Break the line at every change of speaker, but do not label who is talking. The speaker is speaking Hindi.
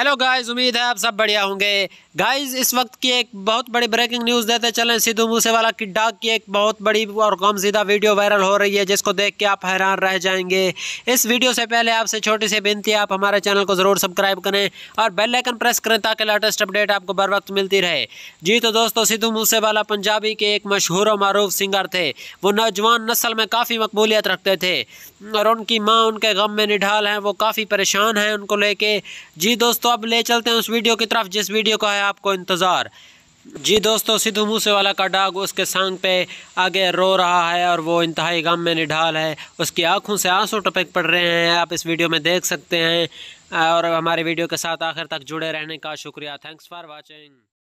हेलो गाइस उम्मीद है आप सब बढ़िया होंगे गाइस इस वक्त की एक बहुत बड़ी ब्रेकिंग न्यूज़ देते चलें सिद्धू मूसेवाला की डाक की एक बहुत बड़ी और गमजीदा वीडियो वायरल हो रही है जिसको देख के आप हैरान रह जाएंगे इस वीडियो से पहले आपसे छोटी सी बेनती है आप हमारे चैनल को ज़रूर सब्सक्राइब करें और बेल प्रेस करें ताकि लेटेस्ट अपडेट आपको बर वक्त मिलती रहे जी तो दोस्तों सिद्धू मूसेवाला पंजाबी के एक मशहूर और मरूफ सिंगर थे वो नौजवान नस्ल में काफ़ी मकबूलियत रखते थे और उनकी माँ उनके गम में निढाल हैं वो काफ़ी परेशान हैं उनको ले जी दोस्तों अब ले चलते हैं उस वीडियो की तरफ जिस वीडियो का है आपको इंतज़ार जी दोस्तों सिद्धू मूसे वाला का डाग उसके सांग पे आगे रो रहा है और वो इंतहाई गम में निढाल है उसकी आंखों से आंसू टपक पड़ रहे हैं आप इस वीडियो में देख सकते हैं और हमारे वीडियो के साथ आखिर तक जुड़े रहने
का शुक्रिया थैंक्स फॉर वॉचिंग